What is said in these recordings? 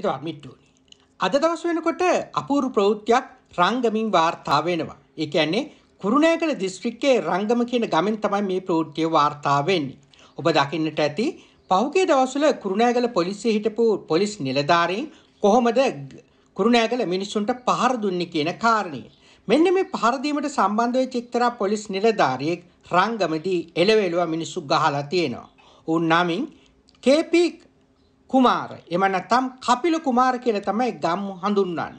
හිතවත් මිට්ටුවනි. අද දවස් වෙනකොට අපූරු ප්‍රවෘත්තියක් රංගමින් වාර්තා වෙනවා. ඒ කියන්නේ කුරුණෑගල දිස්ත්‍රික්කයේ රංගම කියන ගමෙන් තමයි මේ ප්‍රවෘත්තිය වාර්තා වෙන්නේ. ඔබ දකින්නට ඇති පහුගිය දවස්වල කුරුණෑගල පොලිසිය හිටපු පොලිස් නිලධාරීන් කොහොමද කුරුණෑගල මිනිසුන්ට පහර දුන්නේ කියන කාරණය. මෙන්න මේ පහර දීමට සම්බන්ධ වෙච්ච එක්තරා පොලිස් නිලධාරියෙක් රංගමදී එළවෙලුවා මිනිස්සු ගහලා තියෙනවා. උන් නමින් කේපී කුමාර එම නැත්නම් කපිල කුමාර කියලා තමයි ගම් හඳුන්වන්නේ.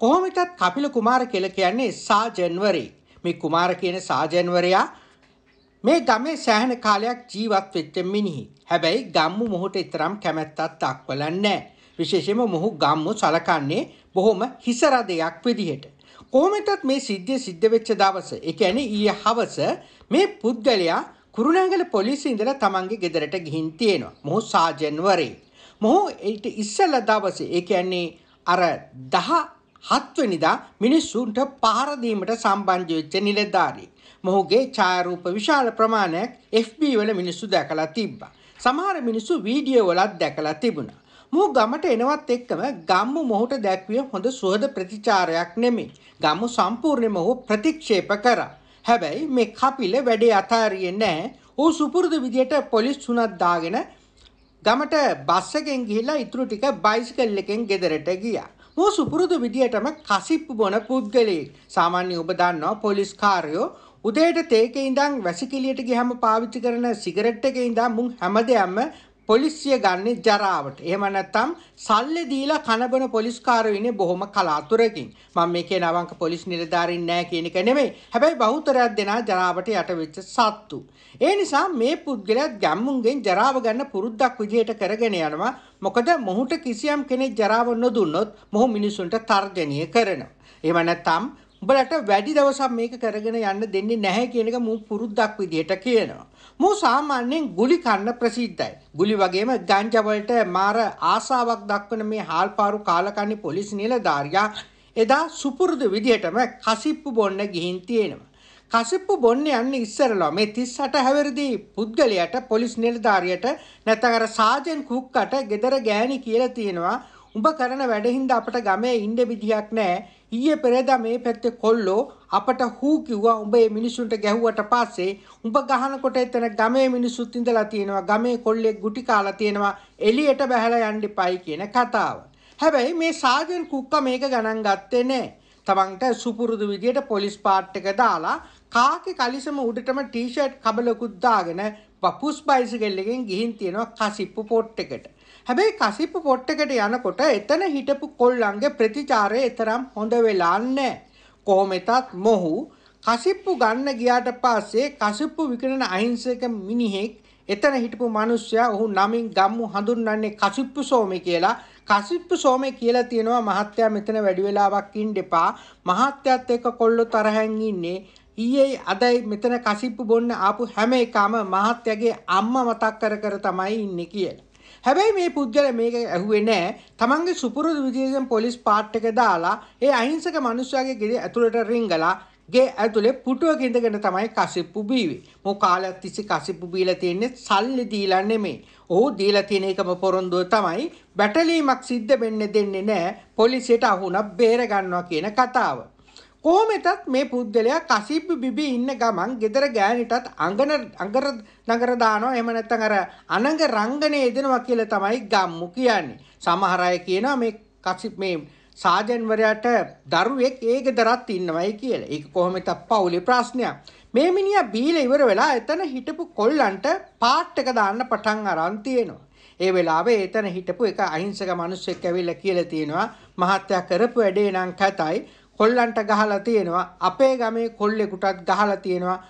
කොහොම හිතත් කපිල කුමාර කියලා කියන්නේ සා ජනවරි. මේ කුමාර කියන සා ජනවරයා මේ ගමේ සෑහෙන කාලයක් ජීවත් වෙච්ච මිනිහි. හැබැයි ගම්මු මොහුට තරම් කැමැත්තක් දක්වලා නැහැ. විශේෂයෙන්ම මොහු ගම්මු සලකන්නේ බොහොම හිසරදයක් විදිහට. කොහොමදත් මේ සිද්ධිය සිද්ධ වෙච්ච දවස, ඒ කියන්නේ ඊයේ හවස මේ පුද්ගලයා කුරුණෑගල පොලිසිය ඉඳලා තමන්ගේ ගෙදරට ගිහින් තියෙනවා. මොහු සාජන්වරේ. මොහු ඊට ඉස්සල දවසේ ඒ කියන්නේ අර 17 වෙනිදා මිනිස්සුන්ට පහර දීමට සම්බන්ධ වෙච්ච නිලධාරියෙක්. මොහුගේ ඡායාරූප විශාල ප්‍රමාණයක් FB වල මිනිස්සු දැකලා තිබ්බා. සමහර මිනිස්සු වීඩියෝ වලත් දැකලා තිබුණා. මොහු ගමට එනවත් එක්කම ගම්මු මොහුට දැක්විය හොඳ සුහද ප්‍රතිචාරයක් නෙමෙයි. ගම්මු සම්පූර්ණයෙන්ම ඔහු ප්‍රතික්ෂේප කරා. හැබැයි මේ කපිල වැඩේ අතාරියේ නැහැ. ඔහු සුපුරුදු විදියට පොලිස් තුනක් දාගෙන ගමට බස් එකෙන් ගිහිලා ඉතුරු ටික බයිසිකල් එකෙන් ගෙදරට ගියා. මෝ සුපුරුදු විදියටම කසිප්පු බොන පුද්ගලයෙක්. සාමාන්‍ය ඔබ දන්නවා පොලිස් කාර්යෝ උදේට තේකේ ඉඳන් වැසිකිළියට ගියම පාවිච්චි කරන සිගරට් එකේ ඉඳන් මුන් හැමදේම පොලිසිය ගන්න ජරාවට. එහෙම නැත්නම් සල්ලි දීලා කනබන පොලිස්කාරයෝ ඉන්නේ බොහොම කලාතුරකින්. මම මේකේ නවංක පොලිස් නිලධාරීන් නැහැ කියන එක නෙමෙයි. හැබැයි බහුතරයක් දෙනා ජරාවට යට වෙච්ච සත්තු. ඒ නිසා මේ පුද්ගලයාත් ගැම්මුන්ගෙන් ජරාව ගන්න පුරුද්දක් විදිහට කරගෙන යනවා. මොකද මොහුට කිසියම් කෙනෙක් ජරාව නොදුන්නොත් මොහු මිනිසුන්ට තර්ජනීය කරනවා. එහෙම නැත්නම් උඹලට වැඩි දවසක් මේක කරගෙන යන්න දෙන්නේ නැහැ කියන එක මූ පුරුද්දක් විදිහට කියනවා. මූ සාමාන්‍යයෙන් ගුලි කන්න ප්‍රසිද්ධයි. ගුලි වගේම ගාන්ජා වලට මාර ආසාවක් දක්වන මේ හාල්පාරු කාලකන්ණි පොලිස් නිලධාරියා එදා සුපුරුදු විදිහටම කසිප්පු බොන්න ගිහින් තියෙනවා. කසිප්පු බොන්න යන්නේ ඉස්සරලා මේ 38 හැවිරිදී පුද්ගලයාට පොලිස් නිලධාරියට නැත්නම් අර සාජන් කුක්කට gedara ගෑණි කියලා තියෙනවා උඹ කරන වැඩහින්ද අපට ගමේ ඉන්න විදිහක් නෑ ඊයේ පෙරේදා මේ පැත්තේ කොල්ලෝ අපට හූ කිව්වා උඹ මේ මිනිසුන්ට ගැහුවට පස්සේ උඹ ගහනකොට එතන ගමේ මිනිසුත් ඉඳලා තියෙනවා ගමේ කොල්ලෙක් ගුටි කාලා තියෙනවා එළියට බහැලා යන්න එපයි කියන කතාව. හැබැයි මේ සාජන් කුක්ක මේක ගණන් ගත්තේ නෑ. තමන්ට සුපුරුදු විදියට පොලිස් පාට් එක දාලා කාකි කලිසම උඩටම ටී-ෂර්ට් කබලකුත් දාගෙන පපුස් බයිසිකල් එකෙන් ගිහින් තියෙනවා කසිප්පු පොට් එකට. හැබැයි කසිප්පු පොට්ටකට යනකොට එතන හිටපු කොල්ලන්ගේ ප්‍රතිචාරය එතරම් හොඳ වෙලා නැහැ. කොහොමෙතත් මොහු කසිප්පු ගන්න ගියාට පස්සේ කසිප්පු විකිරණ අහිංසක මිනිහෙක් එතන හිටපු මිනිස්සයා ඔහු නමින් ගම්මු හඳුන්වන්නේ කසිප්පු සෝමේ කියලා. කසිප්පු සෝමේ කියලා තියෙනවා මහත්තයා මෙතන වැඩි වෙලාවක් ඉන්න එපා. මහත්තයාත් එක්ක කොල්ලෝ තරහෙන් ඉන්නේ. ඊයේ අදයි මෙතන කසිප්පු බොන්න ආපු හැම එකම මහත්තයාගේ අම්මා මතක් කර කර තමයි ඉන්නේ කියලා. හැබැයි මේ පුද්ගල මේක ඇහුවේ නෑ තමන්ගේ සුපුරුදු විදියෙන් පොලිස් පාට් එක දාලා ඒ අහිංසක මිනිස්යාගේ ගෙදර ඇතුළට රිංගලා ගේ ඇතුලේ පුටුවක ඉඳගෙන තමයි කසිප්පු බීවේ. මො කාලයක් තිස්සේ කසිප්පු බීලා තියෙන්නේ සල්ලි දීලා නෙමෙයි. ඔහු දීලා තියෙන එකම පොරොන්දුව තමයි බැටලීමක් සිද්ධ වෙන්න දෙන්නේ නැහැ. පොලිසියට අහුණා බේර ගන්නවා කියන කතාව. කොහොමෙතත් මේ පුද්ගලයා කසිප්ප බිබි ඉන්න ගමන් ගෙදර ගෑනිටත් අඟන අඟර නඟර දානවා එහෙම නැත්නම් අර අනඟ රංගනේ එදෙනවා කියලා තමයි ගම්මු කියන්නේ. සමහර අය කියනවා මේ කසිප් මේ සාජන්වරයාට දරුවෙක් ඒ ගෙදරත් ඉන්නවයි කියලා. ඒක කොහොමෙතත් පවුලේ ප්‍රශ්නයක්. මේ මිනිහා බීලා ඉවර වෙලා එතන හිටපු කොල්ලන්ට පාට් එක දාන්න පටන් අරන් තියෙනවා. ඒ වෙලාවේ එතන හිටපු එක අහිංසක මිනිස්සෙක් ඇවිල්ලා කියලා තියෙනවා මහත්යා කරපු වැඩේ නම් කතයි කොල්ලන්ට ගහලා තියෙනවා අපේ ගමේ කොල්ලෙකුටත් ගහලා තියෙනවා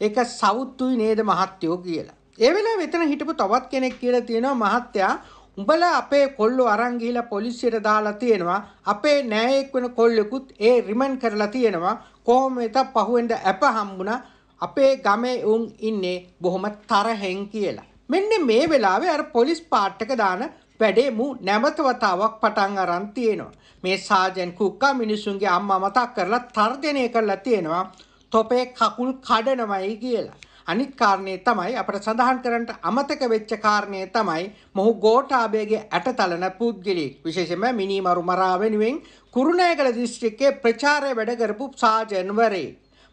ඒක සෞත්තුයි නේද මහත්තයෝ කියලා. ඒ වෙලාවේ මෙතන හිටපු තවත් කෙනෙක් කියලා තියෙනවා මහත්තයා උඹලා අපේ කොල්ලෝ අරන් ගිහිලා පොලිසියට දාලා තියෙනවා අපේ නෑයෙක් වෙන කොල්ලෙකුත් ඒ රිමන්ඩ් කරලා තියෙනවා කොහොම වෙතත් පහුවෙන්ද අප හම්බුණා අපේ ගමේ උන් ඉන්නේ බොහොම තරහෙන් කියලා. මෙන්න මේ වෙලාවේ අර පොලිස් පාට් එක දාන වැඩේමු නැමතවතාවක් පටන් අරන් තියෙනවා. මේ සාජන් කුක්කා මිනිසුන්ගේ අම්මා මතක් කරලා තර්ජනය කරලා තියෙනවා තොපේ කකුල් කඩනමයි කියලා. අනිත් කාරණේ තමයි අපට සඳහන් කරන්නට අමතක වෙච්ච කාරණේ තමයි මොහු ගෝඨාභයගේ ඇටතලන පුද්ගලෙක්. විශේෂයෙන්ම මිනිමරු මරා වෙනුවෙන් කුරුණෑගල දිස්ත්‍රික්කයේ ප්‍රචාරය වැඩ කරපු සාජන්වරේ.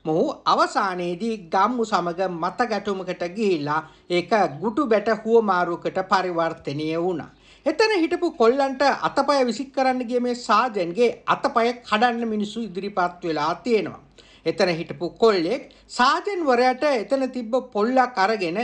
මොහු අවසානයේදී ගම්මු සමග මත ගැටුමකට ගිහිල්ලා ඒක ගුටු බැට හුවමාරුවකට පරිවර්තනය වුණා. එතන හිටපු කොල්ලන්ට අතපය විසික් කරන්න ගිය මේ සාජන්ගේ අතපය කඩන්න මිනිස්සු ඉදිරිපත් වෙලා තියෙනවා. එතන හිටපු කොල්ලෙක් සාජන්වරයට එතන තිබ්බ පොල්ලක් අරගෙන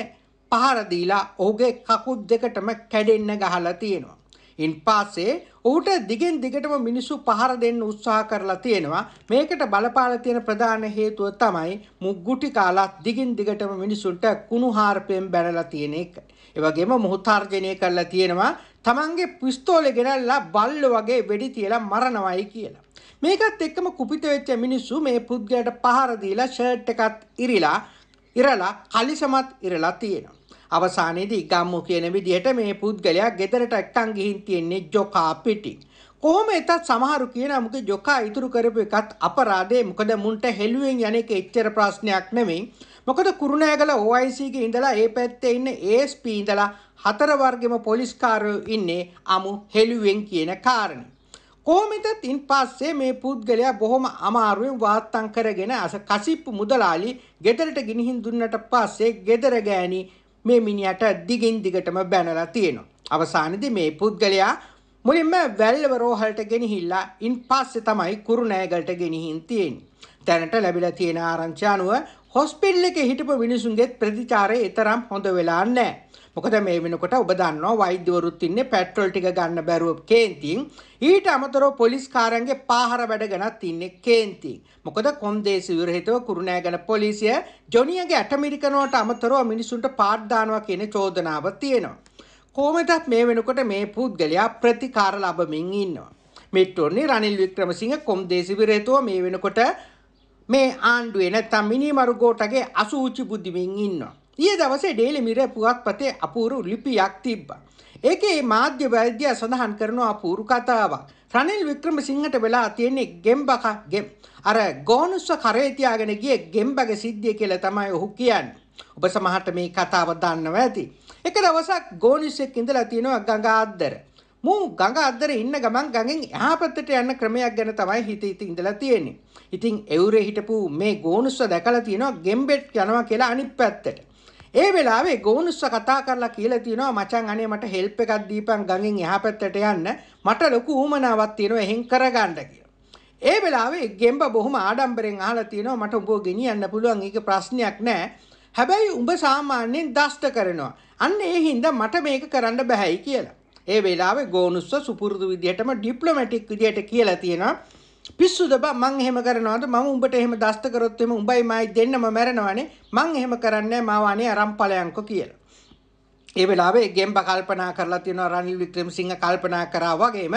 පහර දීලා ඔහුගේ කකුල් දෙකටම කැඩෙන්න ගහලා තියෙනවා. ඉන් පාසේ ඔහුට දිගින් දිගටම මිනිස්සු පහර දෙන්න උත්සාහ කරලා තියෙනවා. මේකට බලපාලා තියෙන ප්‍රධාන හේතුව තමයි මුග්ගුටි කාලා දිගින් දිගටම මිනිසුන්ට කුණු හාරපෙන් බැනලා තියෙන එක. ඒ වගේම මොහු තර්ජනය කරලා තියෙනවා තමන්ගේ පිස්තෝලේ ගෙනල්ලා බල්ලෝ වගේ වෙඩි තියලා මරණවයි කියලා. මේකත් එක්කම කුපිත වෙච්ච මිනිස්සු මේ පුද්ගලයාට පහර දීලා ෂර්ට් එකත් ඉරිලා ඉරලා කලිසමත් ඉරලා තියෙනවා. අවසානයේදී ගම්මු කියන විදිහට මේ පුද්ගලයා ගෙදරට එක්කන් ගිහින් තියෙන්නේ ජොකා පිටින්. කොහොම එතත් සමහරු කියන මුගේ ජොකා ඉතුරු කරපු එකත් අපරාධේ මොකද මුන්ට හෙළුවෙන් යන එක එච්චර ප්‍රශ්නයක් නෙමෙයි. මොකද කුරුණෑගල OICගේ ඉඳලා ඒ පැත්තේ ඉන්න ASP ඉඳලා හතර වර්ගෙම පොලිස්කාරයෝ ඉන්නේ අමු හෙළුවෙන් කියන කාරණේ. කොහොමදත් ඉන් පස්සේ මේ පුද්ගලයා බොහොම අමාරුවෙන් වාත්තම් කරගෙන අස කසිප්පු මුදලාලි ගෙදරට ගිනිහින් දුන්නට පස්සේ ගෙදර ගෑණි මේ මිනිහට දිගින් දිගටම බැනලා තියෙනවා. අවසානයේදී මේ පුද්ගලයා මුලින්ම වැල්ලව රෝහලට ගෙනහිල්ලා ඉන් පස්සේ තමයි කුරුණෑගලට ගෙනihin තියෙන්නේ. දැනට ලැබිලා තියෙන ආරංචි අනුව හොස්පිටල් එකේ හිටපු මිනිසුන්ගේ ප්‍රතිචාරය තරම් හොඳ වෙලා නැහැ. මොකද මේ වෙනකොට ඔබ දන්නවා වෛද්‍යවරුත් ඉන්නේ පෙට්‍රල් ටික ගන්න බැරුව කේන්තියෙන්. ඊට අමතරව පොලිස්කාරන්ගේ පාහර වැඩ ගැනත් ඉන්නේ කේන්තියෙන්. මොකද කොන්දේසි විරහිතව කුරුණෑගල පොලිසිය ජොනියගේ ඇටමිරිකනුවට අමතරව මිනිසුන්ට පාඩ් දානවා කියන චෝදනාව තියෙනවා. කොහොමදත් මේ වෙනකොට මේ පුද්ගලයා ප්‍රතිකාර ලබමින් ඉන්නවා. මෙට්ටෝන්නේ රනිල් වික්‍රමසිංහ කොම්දේසි විරේතුව මේ වෙනකොට මේ ආණ්ඩුවේ නැත්තම් මිනිමරුගෝටගේ අසූචි බුද්ධිමින් ඉන්නවා. ඊය දවසේ ඩේලි මිර පුවත්පතේ අපූරු ලිපියක් තිබ්බා. ඒකේ මාධ්‍ය වෛද්‍ය සඳහන් කරන අපූරු කතාවක්. රනිල් වික්‍රමසිංහට වෙලා තියෙන්නේ ගෙම්බක ගෙම්. අර ගෝනුස්ස කරේ තියාගෙන ගිය ගෙම්බගේ සිද්ධිය කියලා තමයි ඔහු කියන්නේ. ඔබ සමහරට මේ කතාව දන්නව ඇති. එක දවසක් ගෝනිස්සෙක් ඉඳලා තියෙනවා ගඟ අද්දර. මුන් ගඟ අද්දර ඉන්න ගමන් ගඟෙන් එහා පැත්තට යන්න ක්‍රමයක් ගැන තමයි හිත හිත ඉඳලා තියෙන්නේ. ඉතින් එවුරේ හිටපු මේ ගෝනුස්ව දැකලා තියෙනවා ගෙම්බෙට් යනවා කියලා අනිත් පැත්තට. ඒ වෙලාවේ ගෝනුස්ව කතා කරලා කියලා තියෙනවා මචං අනේ මට හෙල්ප් එකක් දීපන් ගඟෙන් එහා පැත්තට යන්න. මට ලොකු උමනාවක් තියෙනවා එහෙන් කරගන්න කියලා. ඒ වෙලාවේ ගෙම්බ බොහොම ආඩම්බරෙන් අහලා තියෙනවා මට උඹව ගෙනියන්න පුළුවන් ඒක ප්‍රශ්නයක් නෑ. හැබැයි උඹ සාමාන්‍යයෙන් දෂ්ට කරනවා. අන්න ඒ හින්දා මට මේක කරන්න බෑයි කියලා. ඒ වෙලාවේ ගෝනුස්ව සුපුරුදු විදිහටම ඩිප්ලොමැටික් විදිහට කියලා තියෙනවා පිස්සුද බා මං එහෙම කරනවාද මම උඹට එහෙම දස්ත කරොත් එහෙම උඹයි මයි දෙන්නම මැරෙනවනේ මං එහෙම කරන්නේ මාව අනේ අරන් ඵලයන්කෝ කියලා. ඒ වෙලාවේ ගෙම්බ කල්පනා කරලා තියෙනවා රනිල් වික්‍රමසිංහ කල්පනා කරා වගේම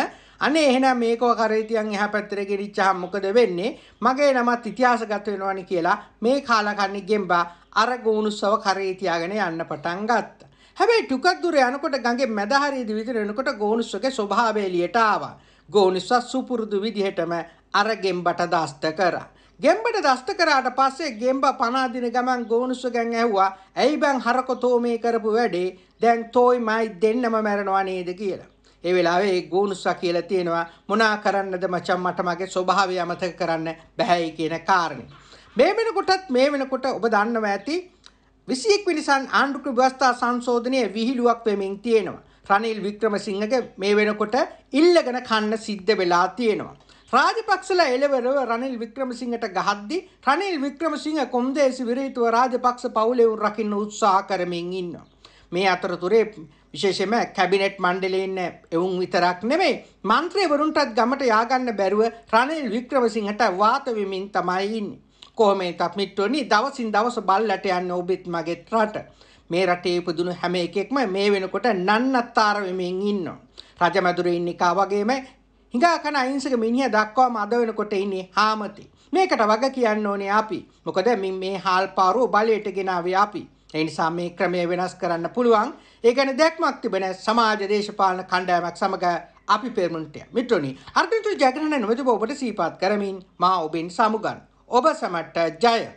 අනේ එහෙනම් මේකව කරේ තියන් එහා පැත්තට ගෙනිච්චහම මොකද වෙන්නේ මගේ නමත් ඉතිහාසගත වෙනවනේ කියලා මේ කාලකන්ණි ගෙම්බා අර ගෝනුස්සව කරේ තියාගෙන යන්න පටන් ගත්තා. හැබැයි ටිකක් දුර යනකොට ගඟේ මැද හරියදි විතර වෙනකොට ගෝනුස්සගේ ස්වභාවය එළියට ආවා. ගෝනුස්ස සුපුරුදු විදිහටම අර ගෙම්බට දාස්ත කරා. ගෙම්බට දස්ත කරාට පස්සේ ගෙම්බ පනාදින ගමන් ගෝනුස්ස ගැන් ඇහ්වා ඇයි බං හරකොතෝ මේ කරපු වැඩේ දැන් තෝයි මයි දෙන්නම මැරෙනවා නේද කියලා. ඒ වෙලාවේ ගෝනුස්සා කියලා තියෙනවා මොනා කරන්නද මචං මට මගේ ස්වභාවය අමතක කරන්න බෑයි කියන කාරණේ. මේ වෙනකොටත් මේ වෙනකොට ඔබ දන්නවා ඇති විසියෙක් පිනිසන් ආණ්ඩුක ව්‍යවස්ථා සංශෝධනය විහිළුවක් වෙමින් තියෙනවා. රනිල් වික්‍රමසිංහගේ මේ වෙනකොට ඉල්ලගෙන කන්න සිද්ධ වෙලා තියෙනවා. රාජපක්ෂලා එළවරව රනිල් වික්‍රමසිංහට ගහද්දි රනිල් වික්‍රමසිංහ කොන්දේසි විරහිතව රාජපක්ෂ පවුලෙවුන් රකින්න උත්සාහ කරමින් ඉන්නවා. මේ අතරතුරේ විශේෂයෙන්ම කැබිනට් මණ්ඩලයේ ඉන්න එවුන් විතරක් නෙමෙයි മന്ത്രിවරුන්ටත් ගමට ය아가න්න බැරුව රනිල් වික්‍රමසිංහට වාත වෙමින් තමයි ඉන්නේ. කොහොම එකක් මිත්‍රවනි දවසින් දවස බල්ලට යන්න ඔබෙත් මගෙත් රට. මේ රටේ ඉපදුණු හැම එකෙක්ම මේ වෙනකොට නන්නත්තර වෙමින් ඉන්නවා. රජමැදුරේ ඉන්න එකා වගේම හිඟා කන අහිංසක මිනිහ දක්වාම අද වෙනකොට ඉන්නේ හාමති. මේකට වග කියන්න ඕනේ අපි. මොකද මේ හාල්පාරුව බලයට ගෙනාවේ අපි. ඒ නිසා මේ ක්‍රමය වෙනස් කරන්න පුළුවන්. ඒ ගැන දැක්මක් තිබෙන සමාජ දේශපාලන කණ්ඩායමක් සමග අපි පෙරමුණට. මිත්‍රනි, අර්ථිත ජයග්‍රහණ නොමැතිව ඔබට සීපාත් කරමින් මා ඔබෙන් සමුගන්නවා. ඔබ සමට්ට ජය